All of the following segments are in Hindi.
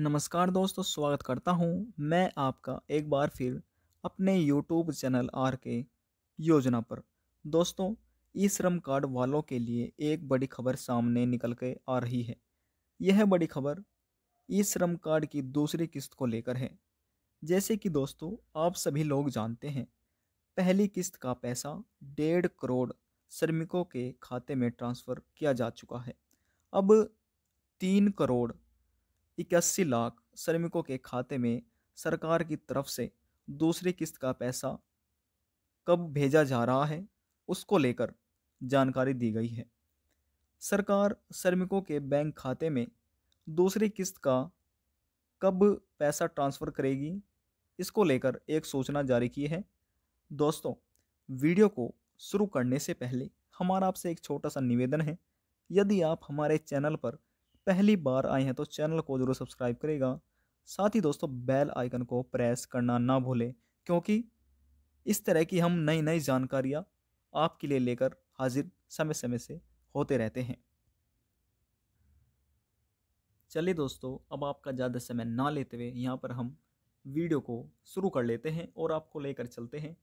नमस्कार दोस्तों स्वागत करता हूँ मैं आपका एक बार फिर अपने यूट्यूब चैनल आर के योजना पर दोस्तों ई श्रम कार्ड वालों के लिए एक बड़ी खबर सामने निकल के आ रही है यह बड़ी खबर ई श्रम कार्ड की दूसरी किस्त को लेकर है जैसे कि दोस्तों आप सभी लोग जानते हैं पहली किस्त का पैसा डेढ़ करोड़ श्रमिकों के खाते में ट्रांसफ़र किया जा चुका है अब तीन करोड़ इक्यासी लाख श्रमिकों के खाते में सरकार की तरफ से दूसरी किस्त का पैसा कब भेजा जा रहा है उसको लेकर जानकारी दी गई है सरकार श्रमिकों के बैंक खाते में दूसरी किस्त का कब पैसा ट्रांसफ़र करेगी इसको लेकर एक सूचना जारी की है दोस्तों वीडियो को शुरू करने से पहले हमारा आपसे एक छोटा सा निवेदन है यदि आप हमारे चैनल पर पहली बार आए हैं तो चैनल को जरूर सब्सक्राइब करेगा साथ ही दोस्तों बेल आइकन को प्रेस करना ना भूलें क्योंकि इस तरह की हम नई नई जानकारियाँ आपके लिए लेकर हाजिर समय समय से होते रहते हैं चलिए दोस्तों अब आपका ज़्यादा समय ना लेते हुए यहाँ पर हम वीडियो को शुरू कर लेते हैं और आपको लेकर चलते हैं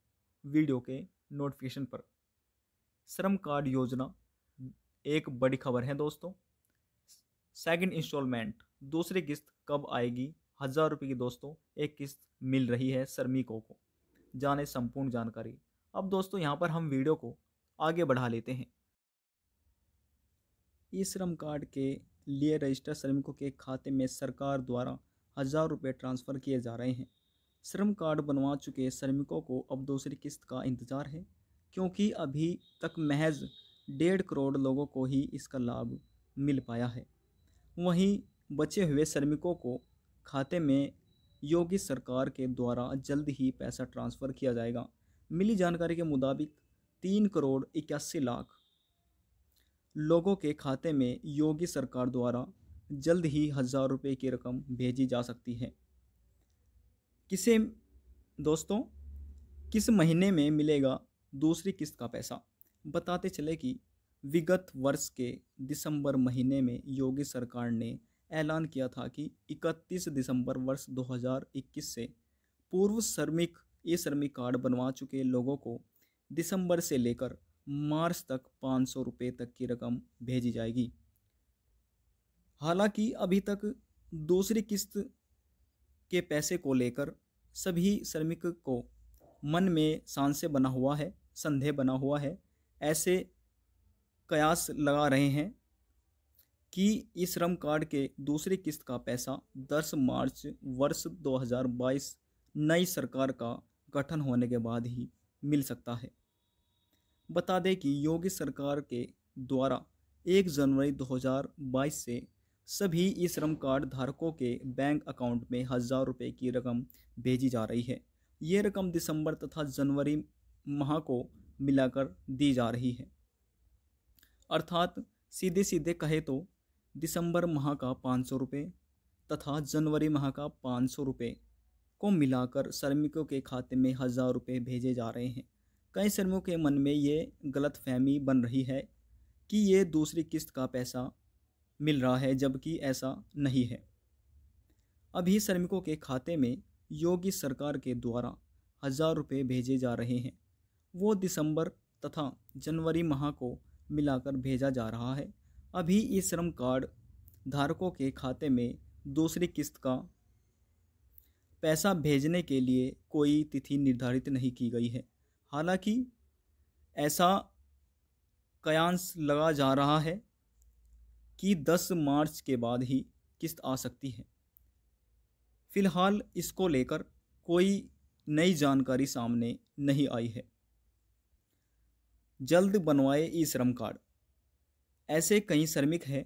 वीडियो के नोटिफिकेशन पर श्रम कार्ड योजना एक बड़ी खबर है दोस्तों सेकंड इंस्टॉलमेंट दूसरी किस्त कब आएगी हज़ार रुपये की दोस्तों एक किस्त मिल रही है श्रमिकों को जाने संपूर्ण जानकारी अब दोस्तों यहाँ पर हम वीडियो को आगे बढ़ा लेते हैं ई श्रम कार्ड के लिए रजिस्टर श्रमिकों के खाते में सरकार द्वारा हज़ार रुपये ट्रांसफ़र किए जा रहे हैं श्रम कार्ड बनवा चुके श्रमिकों को अब दूसरी किस्त का इंतज़ार है क्योंकि अभी तक महज डेढ़ करोड़ लोगों को ही इसका लाभ मिल पाया है वहीं बचे हुए श्रमिकों को खाते में योगी सरकार के द्वारा जल्द ही पैसा ट्रांसफ़र किया जाएगा मिली जानकारी के मुताबिक तीन करोड़ इक्यासी लाख लोगों के खाते में योगी सरकार द्वारा जल्द ही हज़ार रुपये की रकम भेजी जा सकती है किसे दोस्तों किस महीने में मिलेगा दूसरी किस्त का पैसा बताते चले कि विगत वर्ष के दिसंबर महीने में योगी सरकार ने ऐलान किया था कि 31 दिसंबर वर्ष 2021 से पूर्व श्रमिक ई श्रमिक कार्ड बनवा चुके लोगों को दिसंबर से लेकर मार्च तक पाँच सौ रुपये तक की रकम भेजी जाएगी हालांकि अभी तक दूसरी किस्त के पैसे को लेकर सभी श्रमिक को मन में सांसे बना हुआ है संदेह बना हुआ है ऐसे कयास लगा रहे हैं कि इस श्रम कार्ड के दूसरी किस्त का पैसा 10 मार्च वर्ष 2022 नई सरकार का गठन होने के बाद ही मिल सकता है बता दें कि योगी सरकार के द्वारा 1 जनवरी 2022 से सभी ई श्रम कार्ड धारकों के बैंक अकाउंट में हज़ार रुपये की रकम भेजी जा रही है ये रकम दिसंबर तथा जनवरी माह को मिलाकर दी जा रही है अर्थात सीधे सीधे कहे तो दिसंबर माह का पाँच सौ रुपये तथा जनवरी माह का पाँच सौ रुपये को मिलाकर श्रमिकों के खाते में हज़ार रुपये भेजे जा रहे हैं कई श्रमिकों के मन में ये गलत फहमी बन रही है कि ये दूसरी किस्त का पैसा मिल रहा है जबकि ऐसा नहीं है अभी श्रमिकों के खाते में योगी सरकार के द्वारा हज़ार रुपये भेजे जा रहे हैं वो दिसंबर तथा जनवरी माह को मिलाकर भेजा जा रहा है अभी इस श्रम कार्ड धारकों के खाते में दूसरी किस्त का पैसा भेजने के लिए कोई तिथि निर्धारित नहीं की गई है हालांकि ऐसा कयांस लगा जा रहा है कि 10 मार्च के बाद ही किस्त आ सकती है फिलहाल इसको लेकर कोई नई जानकारी सामने नहीं आई है जल्द बनवाए ई श्रम कार्ड ऐसे कई श्रमिक हैं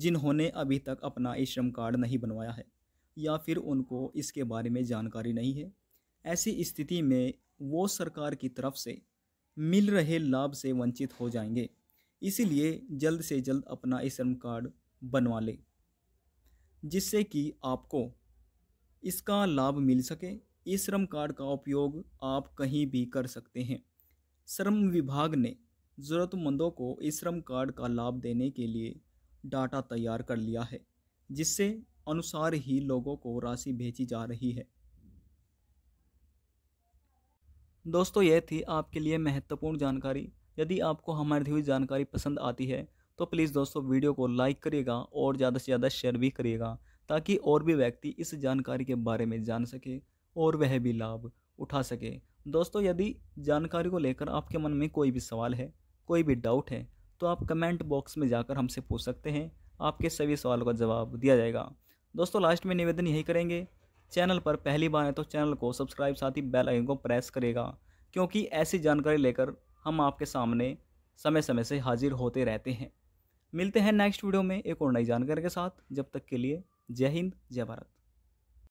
जिन्होंने अभी तक अपना ई श्रम कार्ड नहीं बनवाया है या फिर उनको इसके बारे में जानकारी नहीं है ऐसी स्थिति में वो सरकार की तरफ से मिल रहे लाभ से वंचित हो जाएंगे इसीलिए जल्द से जल्द अपना ई श्रम कार्ड बनवा लें जिससे कि आपको इसका लाभ मिल सके ई श्रम कार्ड का उपयोग आप कहीं भी कर सकते हैं श्रम विभाग ने ज़रूरतमंदों को इस श्रम कार्ड का लाभ देने के लिए डाटा तैयार कर लिया है जिससे अनुसार ही लोगों को राशि भेजी जा रही है दोस्तों यह थी आपके लिए महत्वपूर्ण जानकारी यदि आपको हमारी दी हुई जानकारी पसंद आती है तो प्लीज़ दोस्तों वीडियो को लाइक करिएगा और ज़्यादा से ज़्यादा शेयर भी करिएगा ताकि और भी व्यक्ति इस जानकारी के बारे में जान सके और वह भी लाभ उठा सके दोस्तों यदि जानकारी को लेकर आपके मन में कोई भी सवाल है कोई भी डाउट है तो आप कमेंट बॉक्स में जाकर हमसे पूछ सकते हैं आपके सभी सवालों का जवाब दिया जाएगा दोस्तों लास्ट में निवेदन यही करेंगे चैनल पर पहली बार है तो चैनल को सब्सक्राइब साथ ही बेल आइकन को प्रेस करेगा क्योंकि ऐसी जानकारी लेकर हम आपके सामने समय समय से हाजिर होते रहते हैं मिलते हैं नेक्स्ट वीडियो में एक और नई जानकारी के साथ जब तक के लिए जय हिंद जय भारत